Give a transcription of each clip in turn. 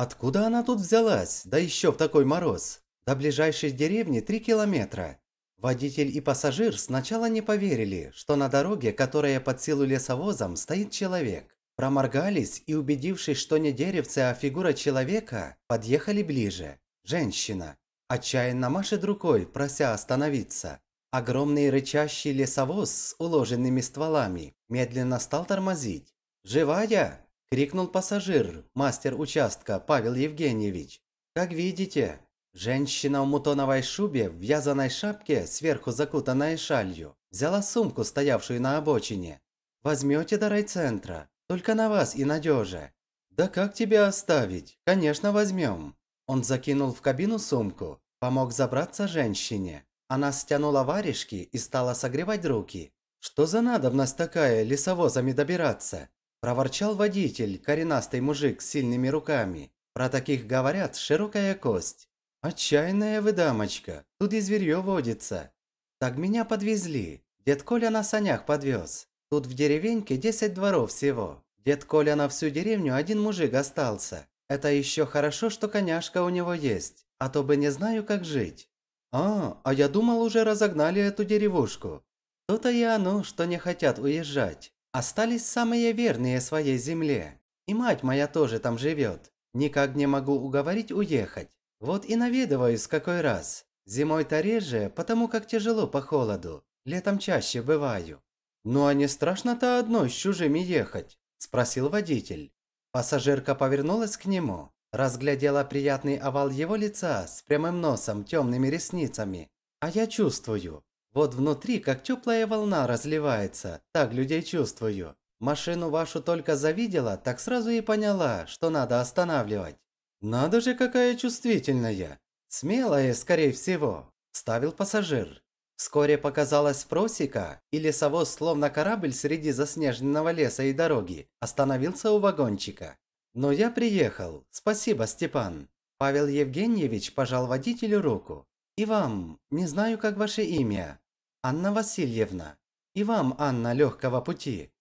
Откуда она тут взялась, да еще в такой мороз? До ближайшей деревни три километра. Водитель и пассажир сначала не поверили, что на дороге, которая под силу лесовозом, стоит человек. Проморгались и, убедившись, что не деревце, а фигура человека, подъехали ближе. Женщина. Отчаянно машет рукой, прося остановиться. Огромный рычащий лесовоз с уложенными стволами медленно стал тормозить. «Живая?» – крикнул пассажир, мастер участка Павел Евгеньевич. «Как видите, женщина в мутоновой шубе, в вязаной шапке, сверху закутанная шалью, взяла сумку, стоявшую на обочине. Возьмёте до райцентра, только на вас и надежа». «Да как тебя оставить? Конечно, возьмём. Он закинул в кабину сумку, помог забраться женщине. Она стянула варежки и стала согревать руки. «Что за надобность такая лесовозами добираться? Проворчал водитель, коренастый мужик с сильными руками. Про таких говорят широкая кость. «Отчаянная вы дамочка, тут и зверье водится». «Так меня подвезли. Дед Коля на санях подвез. Тут в деревеньке 10 дворов всего. Дед Коля на всю деревню один мужик остался. Это еще хорошо, что коняшка у него есть, а то бы не знаю, как жить». «А, а я думал, уже разогнали эту деревушку. То-то и оно, что не хотят уезжать. Остались самые верные своей земле. И мать моя тоже там живет. Никак не могу уговорить уехать. Вот и наведываюсь какой раз. Зимой-то реже, потому как тяжело по холоду. Летом чаще бываю. «Ну а не страшно-то одной с чужими ехать?» – спросил водитель. Пассажирка повернулась к нему, разглядела приятный овал его лица с прямым носом, темными ресницами. «А я чувствую, вот внутри как теплая волна разливается, так людей чувствую. Машину вашу только завидела, так сразу и поняла, что надо останавливать. Надо же, какая чувствительная. Смелая, скорее всего, ставил пассажир. Вскоре показалась просека, и лесовоз, словно корабль среди заснеженного леса и дороги, остановился у вагончика. «Но «Ну, я приехал. Спасибо, Степан». Павел Евгеньевич пожал водителю руку. «И вам. Не знаю, как ваше имя. Анна Васильевна, и вам, Анна, легкого пути.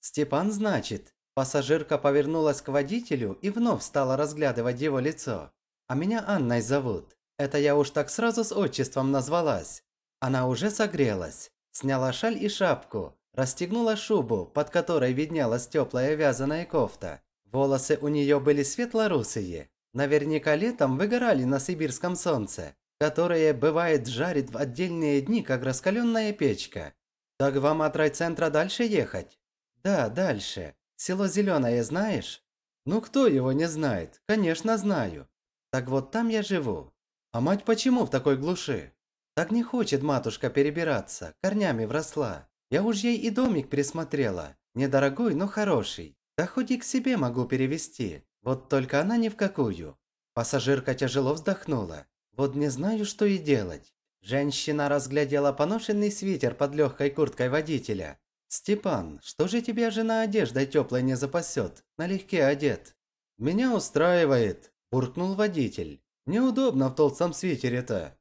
Степан, значит, пассажирка повернулась к водителю и вновь стала разглядывать его лицо. А меня Анной зовут. Это я уж так сразу с отчеством назвалась. Она уже согрелась, сняла шаль и шапку, расстегнула шубу, под которой виднелась теплая вязаная кофта. Волосы у нее были светло-русые. Наверняка летом выгорали на сибирском солнце которое бывает жарит в отдельные дни, как раскаленная печка. Так вам от райцентра дальше ехать? Да, дальше. Село Зеленое знаешь? Ну кто его не знает? Конечно, знаю. Так вот там я живу. А мать почему в такой глуши? Так не хочет матушка перебираться, корнями вросла. Я уж ей и домик присмотрела. Недорогой, но хороший. Да хоть и к себе могу перевести. Вот только она ни в какую. Пассажирка тяжело вздохнула. Вот не знаю, что и делать. Женщина разглядела поношенный свитер под легкой курткой водителя. «Степан, что же тебя жена одеждой теплой не запасет? Налегке одет». «Меня устраивает», – буркнул водитель. «Неудобно в толстом свитере-то».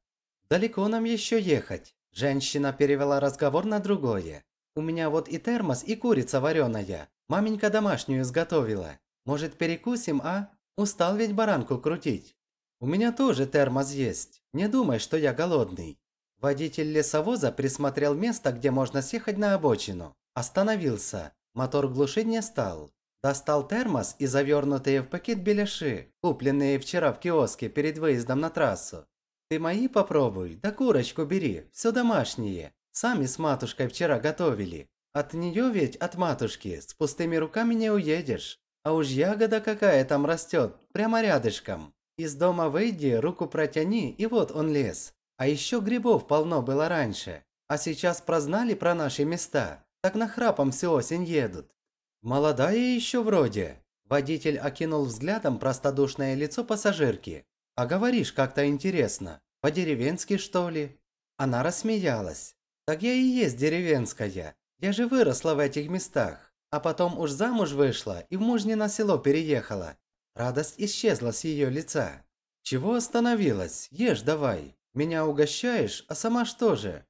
«Далеко нам еще ехать?» Женщина перевела разговор на другое. «У меня вот и термос, и курица вареная. Маменька домашнюю изготовила. Может, перекусим, а? Устал ведь баранку крутить». У меня тоже термос есть. Не думай, что я голодный. Водитель лесовоза присмотрел место, где можно съехать на обочину. Остановился. Мотор глушить не стал. Достал термос и завернутые в пакет беляши, купленные вчера в киоске перед выездом на трассу. Ты мои попробуй, да курочку бери, все домашнее. Сами с матушкой вчера готовили. От нее ведь, от матушки, с пустыми руками не уедешь. А уж ягода какая там растет, прямо рядышком. Из дома выйди, руку протяни, и вот он лес. А еще грибов полно было раньше. А сейчас прознали про наши места, так нахрапом всю осень едут. Молодая еще вроде. Водитель окинул взглядом простодушное лицо пассажирки. А говоришь как-то интересно. По-деревенски, что ли? Она рассмеялась. Так я и есть деревенская. Я же выросла в этих местах. А потом уж замуж вышла и в мужнино село переехала. Радость исчезла с ее лица. «Чего остановилась? Ешь давай. Меня угощаешь, а сама что же?»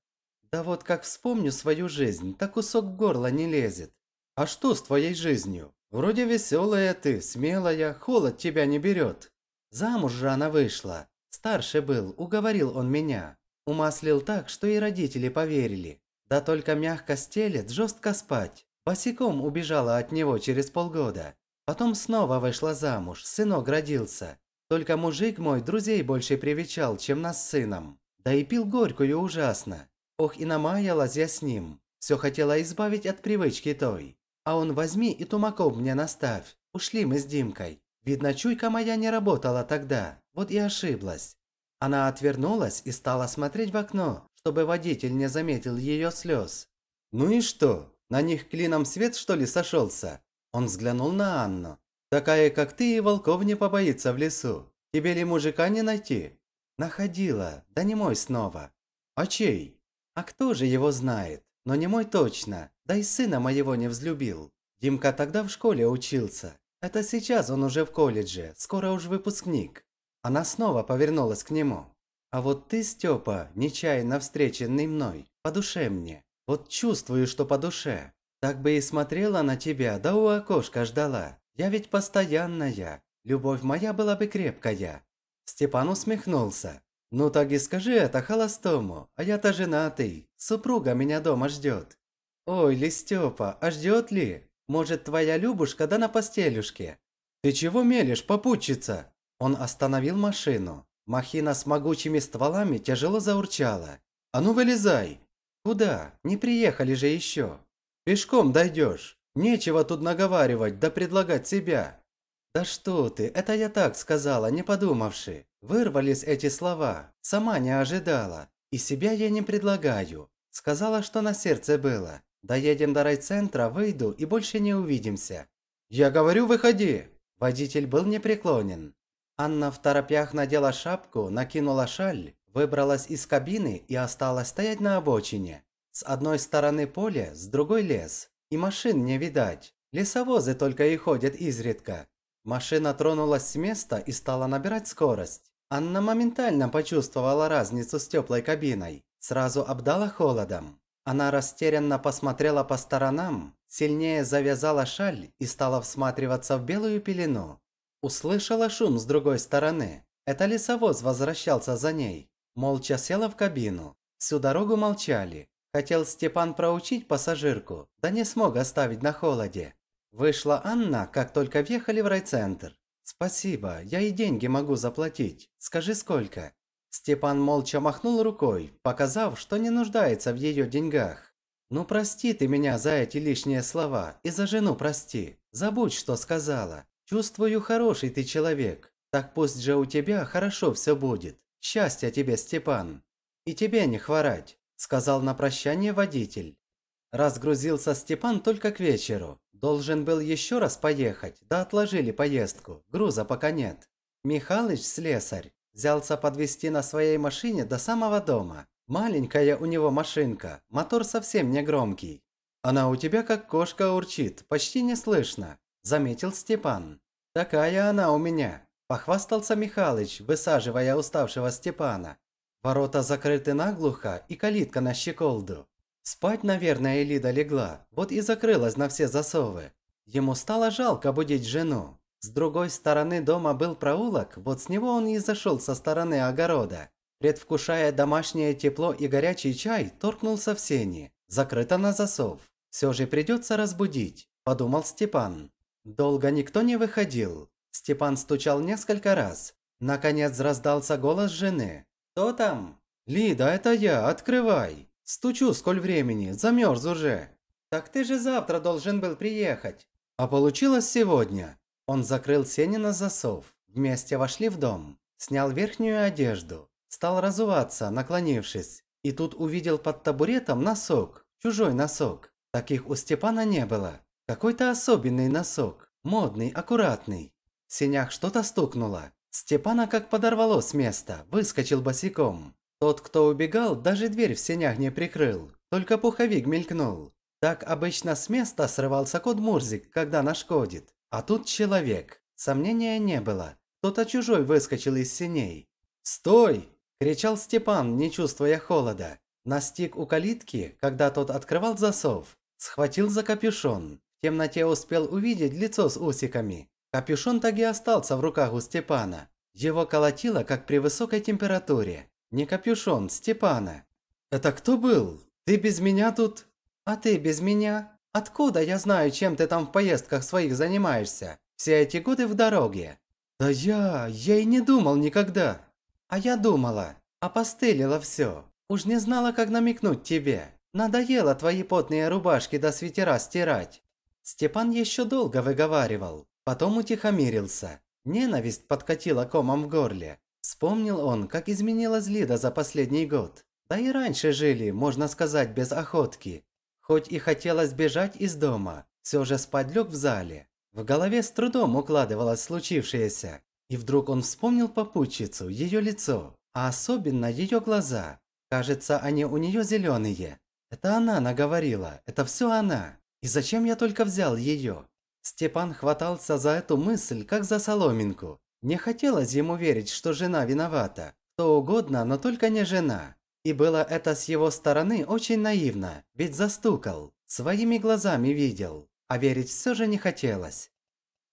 «Да вот как вспомню свою жизнь, так кусок в горло не лезет. А что с твоей жизнью? Вроде веселая ты, смелая, холод тебя не берет. Замуж же она вышла. Старше был, уговорил он меня. Умаслил так, что и родители поверили. Да только мягко стелет, жестко спать. Босиком убежала от него через полгода. Потом снова вышла замуж, сынок родился. Только мужик мой друзей больше привечал, чем нас с сыном. Да и пил горькую ужасно. Ох, и намаялась я с ним. Все хотела избавить от привычки той. А он возьми и тумаков мне наставь. Ушли мы с Димкой. Видно, чуйка моя не работала тогда. Вот и ошиблась. Она отвернулась и стала смотреть в окно, чтобы водитель не заметил ее слез. «Ну и что? На них клином свет, что ли, сошелся?» Он взглянул на Анну. «Такая, как ты, и волков не побоится в лесу. Тебе ли мужика не найти?» «Находила, да не мой снова». «А чей?» «А кто же его знает? Но не мой точно, да и сына моего не взлюбил. Димка тогда в школе учился. Это сейчас он уже в колледже, скоро уж выпускник». Она снова повернулась к нему. «А вот ты, Степа, нечаянно встреченный мной, по душе мне. Вот чувствую, что по душе. Так бы и смотрела на тебя, да у окошка ждала. Я ведь постоянная. Любовь моя была бы крепкая». Степан усмехнулся. «Ну так и скажи это холостому, а я-то женатый. Супруга меня дома ждет». «Ой, ли Степа, а ждет ли? Может, твоя Любушка да на постелюшке?» «Ты чего мелешь, попутчица?» Он остановил машину. Махина с могучими стволами тяжело заурчала. «А ну вылезай!» «Куда? Не приехали же еще!» Пешком дойдешь. Нечего тут наговаривать, да предлагать себя. Да что ты, это я так сказала, не подумавши. Вырвались эти слова, сама не ожидала. И себя я не предлагаю. Сказала, что на сердце было. Доедем до райцентра, выйду и больше не увидимся. Я говорю, выходи. Водитель был непреклонен. Анна в торопях надела шапку, накинула шаль, выбралась из кабины и осталась стоять на обочине. С одной стороны поле, с другой лес. И машин не видать. Лесовозы только и ходят изредка. Машина тронулась с места и стала набирать скорость. Анна моментально почувствовала разницу с теплой кабиной. Сразу обдала холодом. Она растерянно посмотрела по сторонам, сильнее завязала шаль и стала всматриваться в белую пелену. Услышала шум с другой стороны. Это лесовоз возвращался за ней. Молча села в кабину. Всю дорогу молчали. Хотел Степан проучить пассажирку, да не смог оставить на холоде. Вышла Анна, как только въехали в райцентр. «Спасибо, я и деньги могу заплатить. Скажи, сколько?» Степан молча махнул рукой, показав, что не нуждается в ее деньгах. «Ну прости ты меня за эти лишние слова и за жену прости. Забудь, что сказала. Чувствую, хороший ты человек. Так пусть же у тебя хорошо все будет. Счастья тебе, Степан. И тебе не хворать. – сказал на прощание водитель. Разгрузился Степан только к вечеру. Должен был еще раз поехать, да отложили поездку, груза пока нет. Михалыч, слесарь, взялся подвести на своей машине до самого дома. Маленькая у него машинка, мотор совсем не громкий. Она у тебя как кошка урчит, почти не слышно, заметил Степан. Такая она у меня, похвастался Михалыч, высаживая уставшего Степана. Ворота закрыты наглухо и калитка на щеколду. Спать, наверное, Элида легла, вот и закрылась на все засовы. Ему стало жалко будить жену. С другой стороны дома был проулок, вот с него он и зашел со стороны огорода. Предвкушая домашнее тепло и горячий чай, торкнулся в сени. Закрыто на засов. Все же придется разбудить, подумал Степан. Долго никто не выходил. Степан стучал несколько раз. Наконец раздался голос жены. «Кто там?» «Лида, это я, открывай! Стучу, сколь времени, замерз уже!» «Так ты же завтра должен был приехать!» «А получилось сегодня!» Он закрыл на засов. Вместе вошли в дом. Снял верхнюю одежду. Стал разуваться, наклонившись. И тут увидел под табуретом носок. Чужой носок. Таких у Степана не было. Какой-то особенный носок. Модный, аккуратный. В сенях что-то стукнуло. Степана как подорвало с места, выскочил босиком. Тот, кто убегал, даже дверь в сенях не прикрыл, только пуховик мелькнул. Так обычно с места срывался кот Мурзик, когда нашкодит. А тут человек. Сомнения не было. Кто-то чужой выскочил из сеней. «Стой!» – кричал Степан, не чувствуя холода. Настиг у калитки, когда тот открывал засов. Схватил за капюшон. В темноте успел увидеть лицо с усиками. Капюшон так и остался в руках у Степана. Его колотило, как при высокой температуре. Не капюшон, Степана. «Это кто был? Ты без меня тут?» «А ты без меня? Откуда я знаю, чем ты там в поездках своих занимаешься? Все эти годы в дороге». «Да я... я и не думал никогда». «А я думала. Опостылила все. Уж не знала, как намекнуть тебе. Надоело твои потные рубашки до свитера стирать». Степан еще долго выговаривал, Потом утихомирился. Ненависть подкатила комом в горле. Вспомнил он, как изменилась Лида за последний год. Да и раньше жили, можно сказать, без охотки. Хоть и хотелось бежать из дома, все же спать лег в зале. В голове с трудом укладывалось случившееся. И вдруг он вспомнил попутчицу, ее лицо, а особенно ее глаза. Кажется, они у нее зеленые. Это она наговорила, это все она. И зачем я только взял ее? Степан хватался за эту мысль, как за соломинку. Не хотелось ему верить, что жена виновата. Кто угодно, но только не жена. И было это с его стороны очень наивно, ведь застукал, своими глазами видел, а верить все же не хотелось.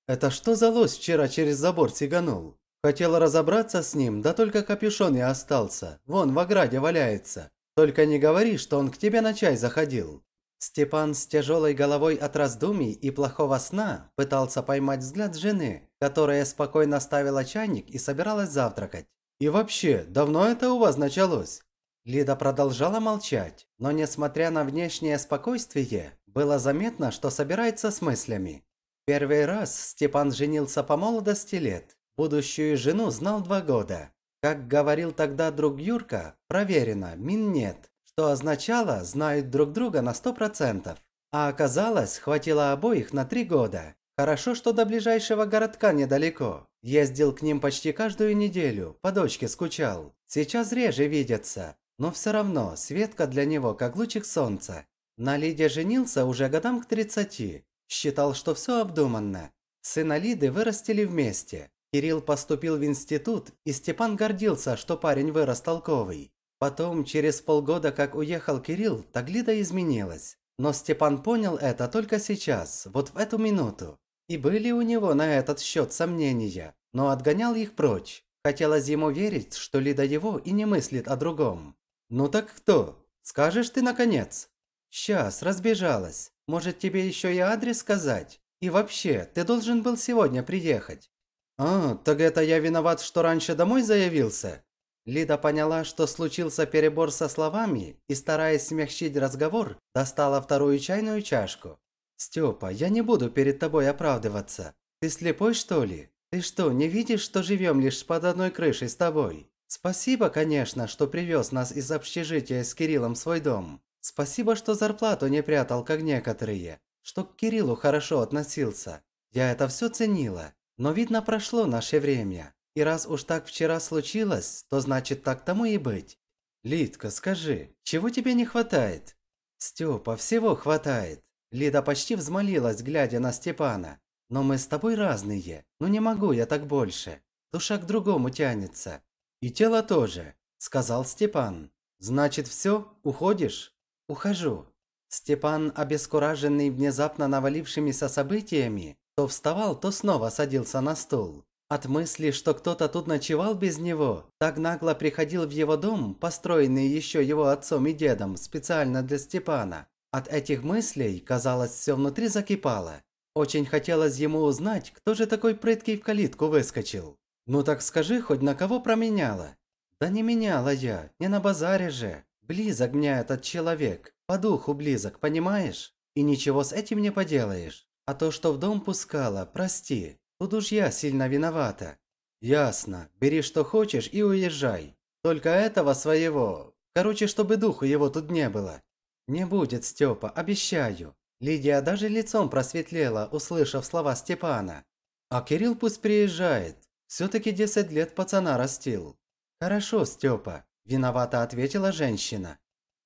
«Это что за лось вчера через забор сиганул? Хотел разобраться с ним, да только капюшон и остался, вон в ограде валяется. Только не говори, что он к тебе на чай заходил». Степан с тяжелой головой от раздумий и плохого сна пытался поймать взгляд жены, которая спокойно ставила чайник и собиралась завтракать. «И вообще, давно это у вас началось?» Лида продолжала молчать, но несмотря на внешнее спокойствие, было заметно, что собирается с мыслями. Первый раз Степан женился по молодости лет, будущую жену знал два года. Как говорил тогда друг Юрка, проверено, мин нет что означало «знают друг друга на сто процентов, А оказалось, хватило обоих на три года. Хорошо, что до ближайшего городка недалеко. Ездил к ним почти каждую неделю, по дочке скучал. Сейчас реже видятся, но все равно Светка для него как лучик солнца. На Лиде женился уже годам к 30. Считал, что все обдуманно. Сына Лиды вырастили вместе. Кирилл поступил в институт, и Степан гордился, что парень вырос толковый. Потом, через полгода, как уехал Кирилл, Таглида изменилась. Но Степан понял это только сейчас, вот в эту минуту. И были у него на этот счет сомнения, но отгонял их прочь. Хотелось ему верить, что Лида его и не мыслит о другом. «Ну так кто? Скажешь ты наконец?» «Сейчас, разбежалась. Может, тебе еще и адрес сказать? И вообще, ты должен был сегодня приехать». «А, так это я виноват, что раньше домой заявился?» Лида поняла, что случился перебор со словами и, стараясь смягчить разговор, достала вторую чайную чашку. «Степа, я не буду перед тобой оправдываться. Ты слепой, что ли? Ты что, не видишь, что живем лишь под одной крышей с тобой? Спасибо, конечно, что привез нас из общежития с Кириллом в свой дом. Спасибо, что зарплату не прятал, как некоторые. Что к Кириллу хорошо относился. Я это все ценила. Но видно, прошло наше время. И раз уж так вчера случилось, то значит так тому и быть. Лидка, скажи, чего тебе не хватает? Степа, всего хватает. Лида почти взмолилась, глядя на Степана. Но мы с тобой разные. Ну не могу я так больше. Душа к другому тянется. И тело тоже, сказал Степан. Значит, все, уходишь? Ухожу. Степан, обескураженный внезапно навалившимися событиями, то вставал, то снова садился на стул. От мысли, что кто-то тут ночевал без него, так нагло приходил в его дом, построенный еще его отцом и дедом, специально для Степана. От этих мыслей, казалось, все внутри закипало. Очень хотелось ему узнать, кто же такой прыткий в калитку выскочил. «Ну так скажи, хоть на кого променяла?» «Да не меняла я, не на базаре же. Близок мне этот человек, по духу близок, понимаешь? И ничего с этим не поделаешь. А то, что в дом пускала, прости, Тут уж я сильно виновата. Ясно. Бери что хочешь и уезжай. Только этого своего. Короче, чтобы духу его тут не было. Не будет, Степа, обещаю. Лидия даже лицом просветлела, услышав слова Степана. А Кирилл пусть приезжает. Все-таки 10 лет пацана растил. Хорошо, Степа, виновато ответила женщина.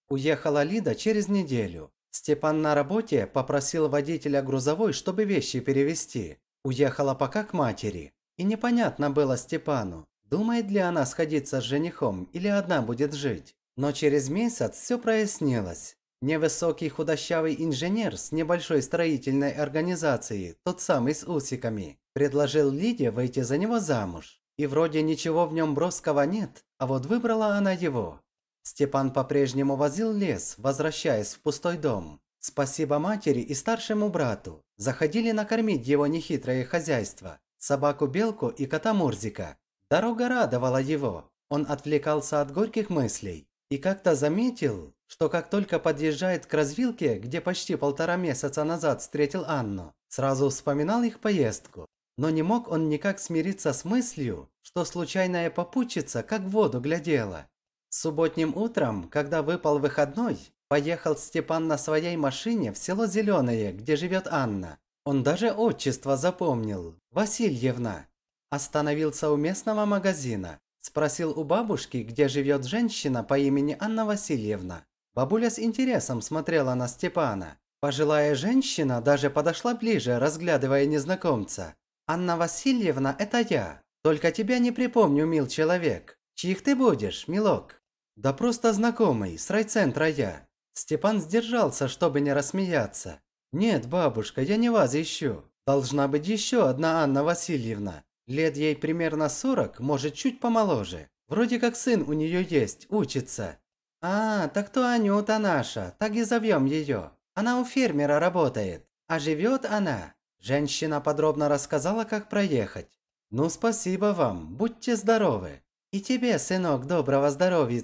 Уехала Лида через неделю. Степан на работе попросил водителя грузовой, чтобы вещи перевезти. Уехала пока к матери, и непонятно было Степану, думает ли она сходиться с женихом или одна будет жить. Но через месяц все прояснилось. Невысокий худощавый инженер с небольшой строительной организацией, тот самый с усиками, предложил Лиде выйти за него замуж. И вроде ничего в нем броского нет, а вот выбрала она его. Степан по-прежнему возил лес, возвращаясь в пустой дом. Спасибо матери и старшему брату. Заходили накормить его нехитрое хозяйство, собаку-белку и кота Мурзика. Дорога радовала его. Он отвлекался от горьких мыслей и как-то заметил, что как только подъезжает к развилке, где почти полтора месяца назад встретил Анну, сразу вспоминал их поездку. Но не мог он никак смириться с мыслью, что случайная попутчица как в воду глядела. Субботним утром, когда выпал выходной, Поехал Степан на своей машине в село Зеленое, где живет Анна. Он даже отчество запомнил – Васильевна. Остановился у местного магазина. Спросил у бабушки, где живет женщина по имени Анна Васильевна. Бабуля с интересом смотрела на Степана. Пожилая женщина даже подошла ближе, разглядывая незнакомца. «Анна Васильевна, это я. Только тебя не припомню, мил человек. Чьих ты будешь, милок?» «Да просто знакомый, с райцентра я. Степан сдержался, чтобы не рассмеяться. «Нет, бабушка, я не вас ищу. Должна быть еще одна Анна Васильевна. Лет ей примерно 40, может, чуть помоложе. Вроде как сын у нее есть, учится». «А, так то Анюта наша, так и зовем ее. Она у фермера работает. А живет она». Женщина подробно рассказала, как проехать. «Ну, спасибо вам, будьте здоровы». «И тебе, сынок, доброго здоровья.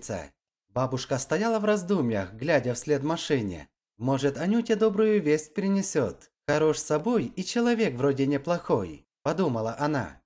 Бабушка стояла в раздумьях, глядя вслед машине. Может, Анюте добрую весть принесет. Хорош с собой и человек вроде неплохой, подумала она.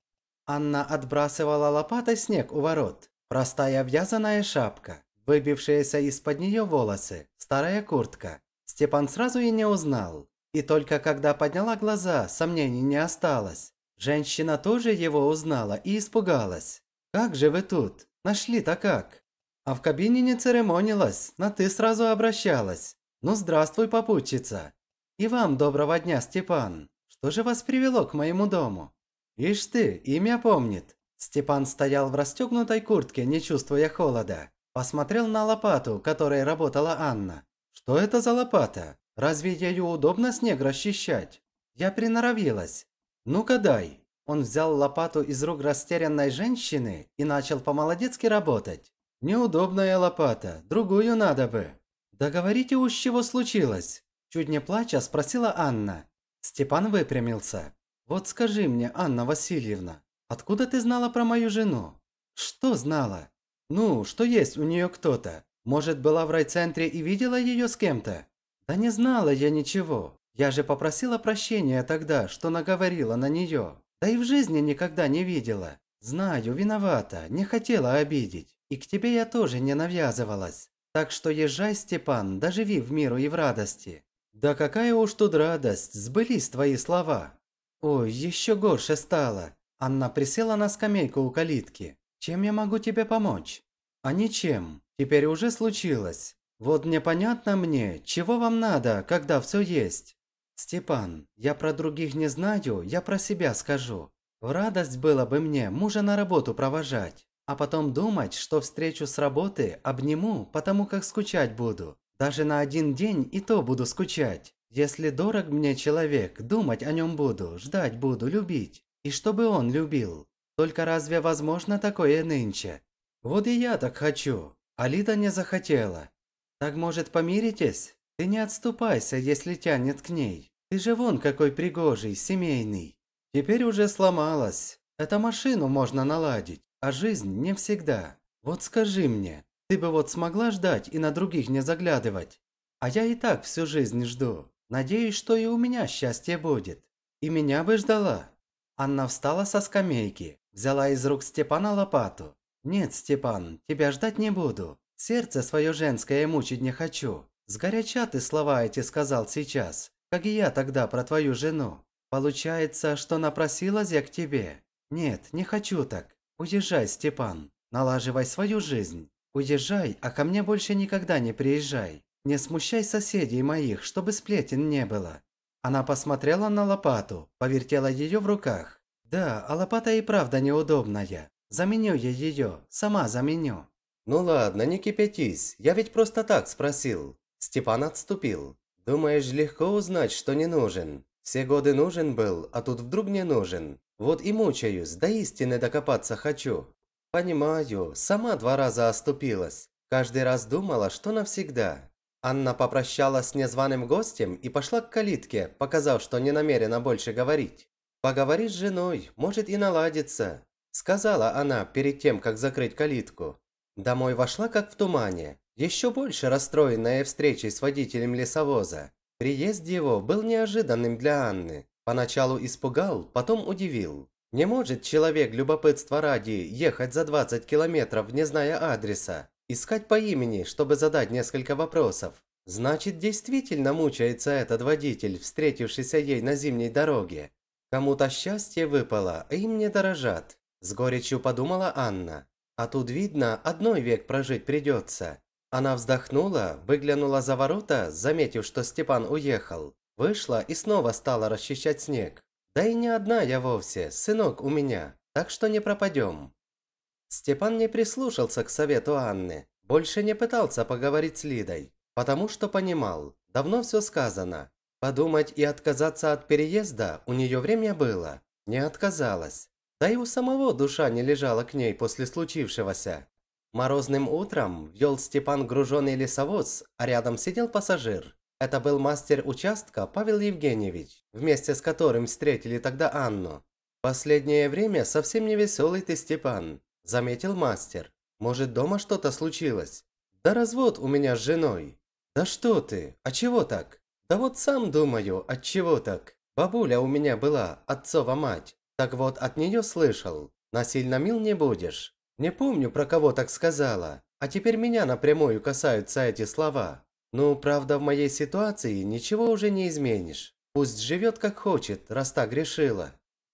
Анна отбрасывала лопатой снег у ворот. Простая вязаная шапка, выбившиеся из-под нее волосы, старая куртка. Степан сразу и не узнал. И только когда подняла глаза, сомнений не осталось. Женщина тоже его узнала и испугалась. «Как же вы тут? Нашли-то как?» А в кабине не церемонилась, на «ты» сразу обращалась. Ну, здравствуй, попутчица. И вам доброго дня, Степан. Что же вас привело к моему дому? Ишь ты, имя помнит. Степан стоял в расстегнутой куртке, не чувствуя холода. Посмотрел на лопату, которой работала Анна. Что это за лопата? Разве ею удобно снег расчищать? Я приноровилась. Ну-ка дай. Он взял лопату из рук растерянной женщины и начал по-молодецки работать. Неудобная лопата, другую надо бы. Договорите уж, чего случилось. Чуть не плача спросила Анна. Степан выпрямился. Вот скажи мне, Анна Васильевна, откуда ты знала про мою жену? Что знала? Ну, что есть у нее кто-то. Может, была в райцентре и видела ее с кем-то? Да не знала я ничего. Я же попросила прощения тогда, что наговорила на нее. Да и в жизни никогда не видела. Знаю, виновата, не хотела обидеть. И к тебе я тоже не навязывалась. Так что езжай, Степан, доживи в миру и в радости. Да какая уж тут радость, сбылись твои слова. Ой, еще горше стало. Анна присела на скамейку у калитки. Чем я могу тебе помочь? А ничем, теперь уже случилось. Вот непонятно мне, чего вам надо, когда все есть. Степан, я про других не знаю, я про себя скажу. В радость было бы мне мужа на работу провожать. А потом думать, что встречу с работы обниму, потому как скучать буду. Даже на один день и то буду скучать. Если дорог мне человек, думать о нем буду, ждать буду, любить. И чтобы он любил. Только разве возможно такое нынче? Вот и я так хочу. а Алита не захотела. Так может помиритесь? Ты не отступайся, если тянет к ней. Ты же вон какой пригожий, семейный. Теперь уже сломалась. Это машину можно наладить а жизнь не всегда. Вот скажи мне, ты бы вот смогла ждать и на других не заглядывать? А я и так всю жизнь жду. Надеюсь, что и у меня счастье будет. И меня бы ждала. Анна встала со скамейки, взяла из рук Степана лопату. Нет, Степан, тебя ждать не буду. Сердце свое женское мучить не хочу. Сгоряча ты слова эти сказал сейчас, как и я тогда про твою жену. Получается, что напросилась я к тебе. Нет, не хочу так. «Уезжай, Степан, налаживай свою жизнь. Уезжай, а ко мне больше никогда не приезжай. Не смущай соседей моих, чтобы сплетен не было». Она посмотрела на лопату, повертела ее в руках. «Да, а лопата и правда неудобная. Заменю я ее, сама заменю». «Ну ладно, не кипятись, я ведь просто так спросил». Степан отступил. «Думаешь, легко узнать, что не нужен? Все годы нужен был, а тут вдруг не нужен. Вот и мучаюсь, до истины докопаться хочу. Понимаю, сама два раза оступилась. Каждый раз думала, что навсегда. Анна попрощалась с незваным гостем и пошла к калитке, показав, что не намерена больше говорить. «Поговори с женой, может и наладится», – сказала она перед тем, как закрыть калитку. Домой вошла как в тумане, еще больше расстроенная встречей с водителем лесовоза. Приезд его был неожиданным для Анны. Поначалу испугал, потом удивил. Не может человек любопытства ради ехать за 20 километров, не зная адреса, искать по имени, чтобы задать несколько вопросов. Значит, действительно мучается этот водитель, встретившийся ей на зимней дороге. Кому-то счастье выпало, а им не дорожат. С горечью подумала Анна. А тут видно, одной век прожить придется. Она вздохнула, выглянула за ворота, заметив, что Степан уехал. Вышла и снова стала расчищать снег. Да и не одна я вовсе, сынок у меня, так что не пропадем. Степан не прислушался к совету Анны, больше не пытался поговорить с Лидой, потому что понимал, давно все сказано. Подумать и отказаться от переезда у нее время было, не отказалась. Да и у самого душа не лежала к ней после случившегося. Морозным утром вел Степан груженный лесовоз, а рядом сидел пассажир. Это был мастер участка Павел Евгеньевич, вместе с которым встретили тогда Анну. «Последнее время совсем не веселый ты, Степан», – заметил мастер. «Может, дома что-то случилось?» «Да развод у меня с женой». «Да что ты? А чего так?» «Да вот сам думаю, от чего так? Бабуля у меня была, отцова мать. Так вот, от нее слышал. Насильно мил не будешь. Не помню, про кого так сказала. А теперь меня напрямую касаются эти слова. Ну, правда, в моей ситуации ничего уже не изменишь. Пусть живет как хочет, раз так решила.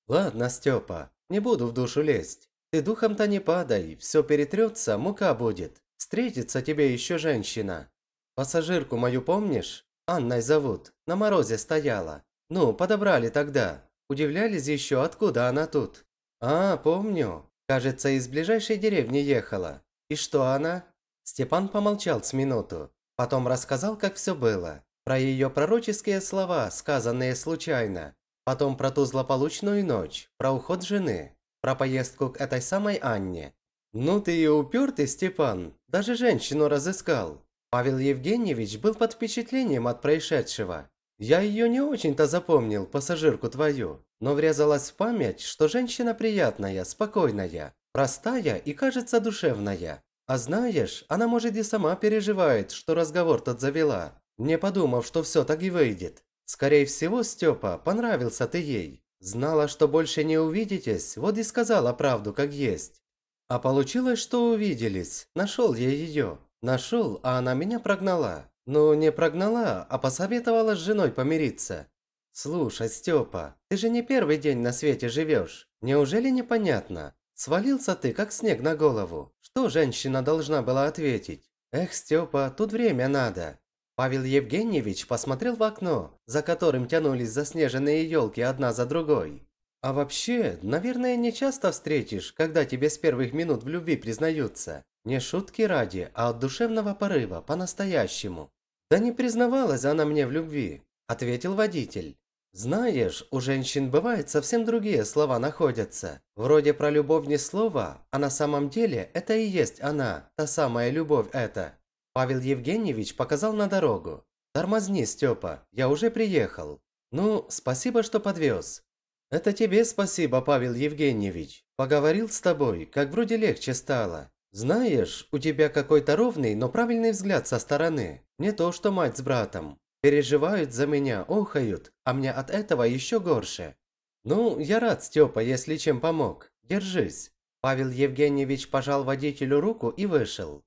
Ладно, Степа, не буду в душу лезть. Ты духом-то не падай, все перетрется, мука будет. Встретится тебе еще женщина. Пассажирку мою помнишь? Анной зовут, на морозе стояла. Ну, подобрали тогда. Удивлялись еще, откуда она тут. А, помню. Кажется, из ближайшей деревни ехала. И что она? Степан помолчал с минуту. Потом рассказал, как все было, про ее пророческие слова, сказанные случайно, потом про ту злополучную ночь, про уход жены, про поездку к этой самой Анне. «Ну ты и упертый, Степан, даже женщину разыскал». Павел Евгеньевич был под впечатлением от происшедшего. «Я ее не очень-то запомнил, пассажирку твою, но врезалась в память, что женщина приятная, спокойная, простая и, кажется, душевная. А знаешь, она, может, и сама переживает, что разговор тот завела, не подумав, что все так и выйдет. Скорее всего, Степа, понравился ты ей. Знала, что больше не увидитесь, вот и сказала правду как есть. А получилось, что увиделись. Нашел я ее. Нашел, а она меня прогнала. Ну, не прогнала, а посоветовала с женой помириться. Слушай, Степа, ты же не первый день на свете живешь. Неужели непонятно? Свалился ты, как снег на голову. Что женщина должна была ответить? Эх, Степа, тут время надо. Павел Евгеньевич посмотрел в окно, за которым тянулись заснеженные елки одна за другой. А вообще, наверное, не часто встретишь, когда тебе с первых минут в любви признаются. Не шутки ради, а от душевного порыва, по-настоящему. Да не признавалась она мне в любви, ответил водитель. Знаешь, у женщин бывает совсем другие слова находятся. Вроде про любовь не слово, а на самом деле это и есть она, та самая любовь эта. Павел Евгеньевич показал на дорогу. «Тормозни, Степа, я уже приехал. Ну, спасибо, что подвез». «Это тебе спасибо, Павел Евгеньевич. Поговорил с тобой, как вроде легче стало. Знаешь, у тебя какой-то ровный, но правильный взгляд со стороны. Не то, что мать с братом. Переживают за меня, охают, а мне от этого еще горше. Ну, я рад, Степа, если чем помог. Держись. Павел Евгеньевич пожал водителю руку и вышел.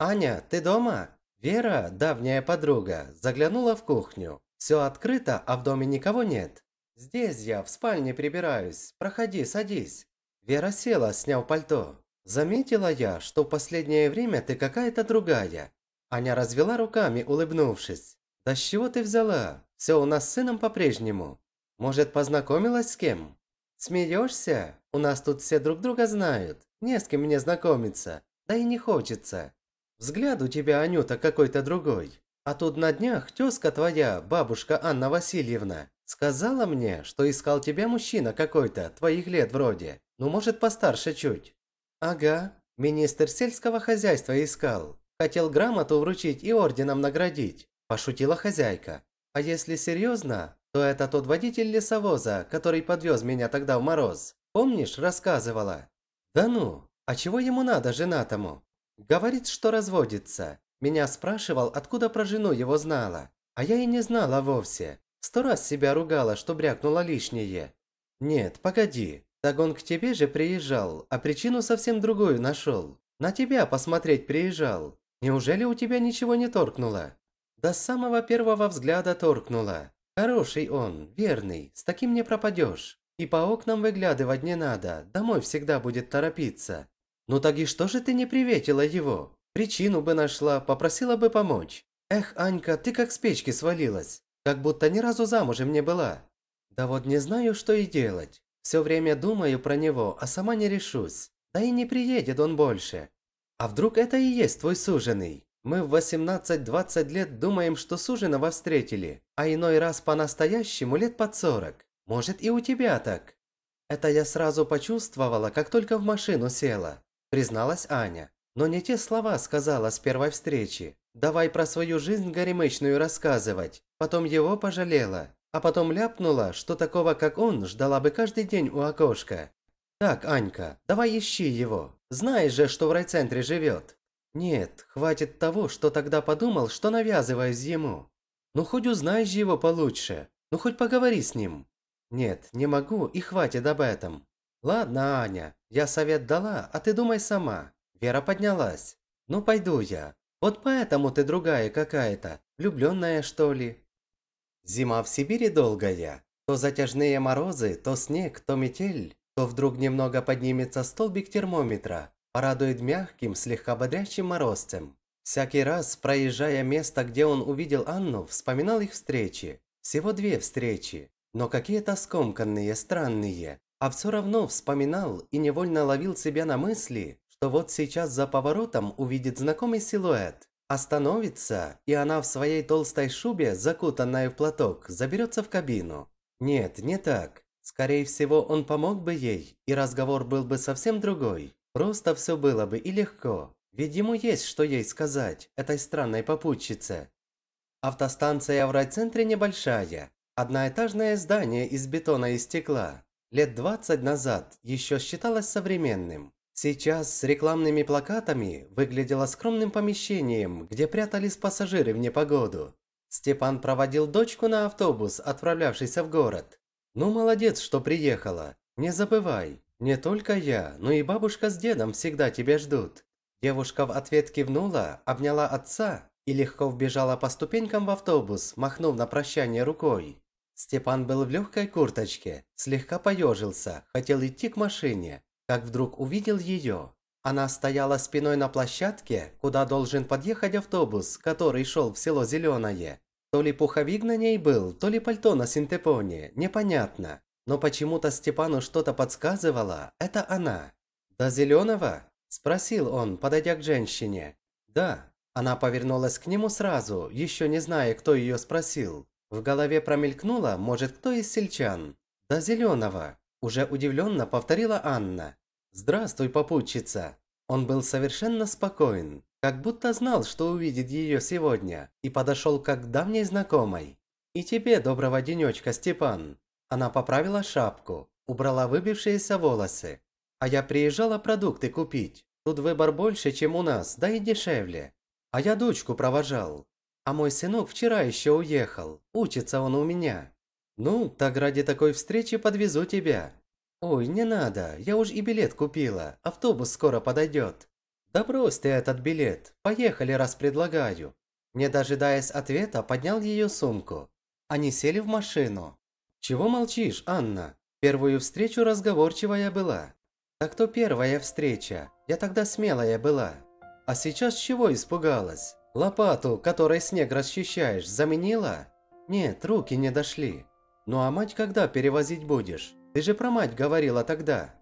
«Аня, ты дома?» Вера, давняя подруга, заглянула в кухню. Все открыто, а в доме никого нет. «Здесь я, в спальне прибираюсь. Проходи, садись». Вера села, сняв пальто. «Заметила я, что в последнее время ты какая-то другая». Аня развела руками, улыбнувшись. «Да с чего ты взяла? Все у нас с сыном по-прежнему. Может, познакомилась с кем?» «Смеешься? У нас тут все друг друга знают. Не с кем мне знакомиться. Да и не хочется. Взгляд у тебя, Анюта, какой-то другой. А тут на днях тезка твоя, бабушка Анна Васильевна, сказала мне, что искал тебя мужчина какой-то, твоих лет вроде. Ну, может, постарше чуть». «Ага, министр сельского хозяйства искал. Хотел грамоту вручить и орденом наградить. Пошутила хозяйка. А если серьезно, то это тот водитель лесовоза, который подвез меня тогда в мороз. Помнишь, рассказывала? Да ну, а чего ему надо женатому? Говорит, что разводится. Меня спрашивал, откуда про жену его знала. А я и не знала вовсе. Сто раз себя ругала, что брякнула лишнее. Нет, погоди. Так он к тебе же приезжал, а причину совсем другую нашел. На тебя посмотреть приезжал. Неужели у тебя ничего не торкнуло? До самого первого взгляда торкнула. Хороший он, верный, с таким не пропадешь. И по окнам выглядывать не надо, домой всегда будет торопиться. Ну так и что же ты не приветила его? Причину бы нашла, попросила бы помочь. Эх, Анька, ты как с печки свалилась, как будто ни разу замужем не была. Да вот не знаю, что и делать. Все время думаю про него, а сама не решусь. Да и не приедет он больше. А вдруг это и есть твой суженый? Мы в 18-20 лет думаем, что суженого встретили, а иной раз по-настоящему лет под 40. Может и у тебя так. Это я сразу почувствовала, как только в машину села, призналась Аня. Но не те слова сказала с первой встречи. Давай про свою жизнь горемычную рассказывать. Потом его пожалела. А потом ляпнула, что такого, как он, ждала бы каждый день у окошка. Так, Анька, давай ищи его. Знаешь же, что в райцентре живет. Нет, хватит того, что тогда подумал, что навязываюсь ему. Ну хоть узнаешь его получше, ну хоть поговори с ним. Нет, не могу и хватит об этом. Ладно, Аня, я совет дала, а ты думай сама. Вера поднялась. Ну пойду я. Вот поэтому ты другая какая-то, влюбленная что ли. Зима в Сибири долгая. То затяжные морозы, то снег, то метель, то вдруг немного поднимется столбик термометра, Порадует мягким, слегка бодрящим морозцем. Всякий раз, проезжая место, где он увидел Анну, вспоминал их встречи. Всего две встречи, но какие-то скомканные, странные. А все равно вспоминал и невольно ловил себя на мысли, что вот сейчас за поворотом увидит знакомый силуэт. Остановится, и она в своей толстой шубе, закутанная в платок, заберется в кабину. Нет, не так. Скорее всего, он помог бы ей, и разговор был бы совсем другой. Просто все было бы и легко, ведь ему есть что ей сказать, этой странной попутчице. Автостанция в райцентре небольшая, одноэтажное здание из бетона и стекла. Лет 20 назад еще считалось современным. Сейчас с рекламными плакатами выглядело скромным помещением, где прятались пассажиры в непогоду. Степан проводил дочку на автобус, отправлявшийся в город. «Ну молодец, что приехала. Не забывай, «Не только я, но и бабушка с дедом всегда тебя ждут». Девушка в ответ кивнула, обняла отца и легко вбежала по ступенькам в автобус, махнув на прощание рукой. Степан был в легкой курточке, слегка поежился, хотел идти к машине, как вдруг увидел ее. Она стояла спиной на площадке, куда должен подъехать автобус, который шел в село Зеленое. То ли пуховик на ней был, то ли пальто на синтепоне, непонятно. Но почему-то Степану что-то подсказывало, это она. «До зеленого?» – спросил он, подойдя к женщине. «Да». Она повернулась к нему сразу, еще не зная, кто ее спросил. В голове промелькнуло, может, кто из сельчан. «До зеленого?» – уже удивленно повторила Анна. «Здравствуй, попутчица!» Он был совершенно спокоен, как будто знал, что увидит ее сегодня, и подошел как к давней знакомой. «И тебе доброго денечка, Степан!» Она поправила шапку, убрала выбившиеся волосы. А я приезжала продукты купить. Тут выбор больше, чем у нас, да и дешевле. А я дочку провожал. А мой сынок вчера еще уехал. Учится он у меня. Ну, так ради такой встречи подвезу тебя. Ой, не надо, я уж и билет купила. Автобус скоро подойдет. Да брось ты этот билет. Поехали, раз предлагаю. Не дожидаясь ответа, поднял ее сумку. Они сели в машину. «Чего молчишь, Анна? Первую встречу разговорчивая была». «Так то первая встреча. Я тогда смелая была. А сейчас чего испугалась? Лопату, которой снег расчищаешь, заменила?» «Нет, руки не дошли. Ну а мать когда перевозить будешь? Ты же про мать говорила тогда».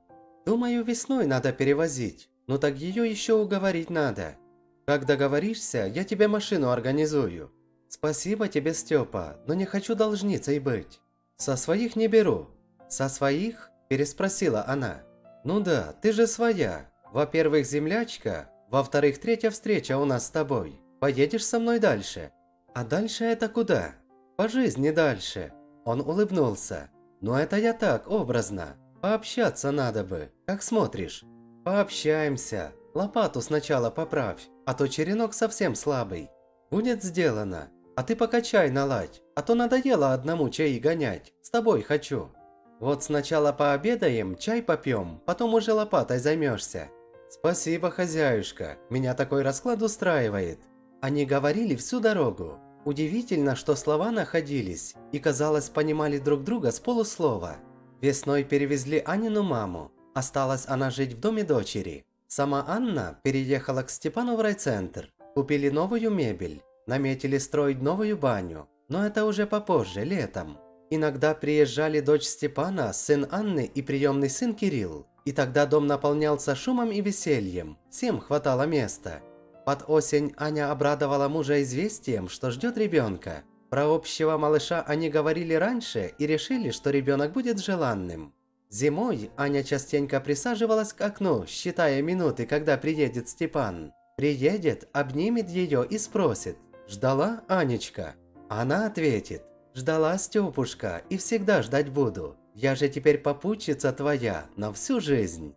«Думаю, весной надо перевозить. Ну так ее еще уговорить надо. Как договоришься, я тебе машину организую. Спасибо тебе, Степа, но не хочу должницей быть». «Со своих не беру». «Со своих?» – переспросила она. «Ну да, ты же своя. Во-первых, землячка. Во-вторых, третья встреча у нас с тобой. Поедешь со мной дальше». «А дальше это куда?» «По жизни дальше». Он улыбнулся. «Но «Ну это я так, образно. Пообщаться надо бы. Как смотришь?» «Пообщаемся. Лопату сначала поправь, а то черенок совсем слабый. Будет сделано. А ты покачай наладь. А то надоело одному чай гонять. С тобой хочу. Вот сначала пообедаем, чай попьем, потом уже лопатой займешься. Спасибо, хозяюшка. Меня такой расклад устраивает. Они говорили всю дорогу. Удивительно, что слова находились и, казалось, понимали друг друга с полуслова. Весной перевезли Анину маму. Осталась она жить в доме дочери. Сама Анна переехала к Степану в райцентр. Купили новую мебель, наметили строить новую баню, но это уже попозже, летом. Иногда приезжали дочь Степана, сын Анны и приемный сын Кирилл. И тогда дом наполнялся шумом и весельем. Всем хватало места. Под осень Аня обрадовала мужа известием, что ждет ребенка. Про общего малыша они говорили раньше и решили, что ребенок будет желанным. Зимой Аня частенько присаживалась к окну, считая минуты, когда приедет Степан. Приедет, обнимет ее и спросит «Ждала Анечка?» Она ответит, «Ждала Степушка и всегда ждать буду. Я же теперь попутчица твоя на всю жизнь».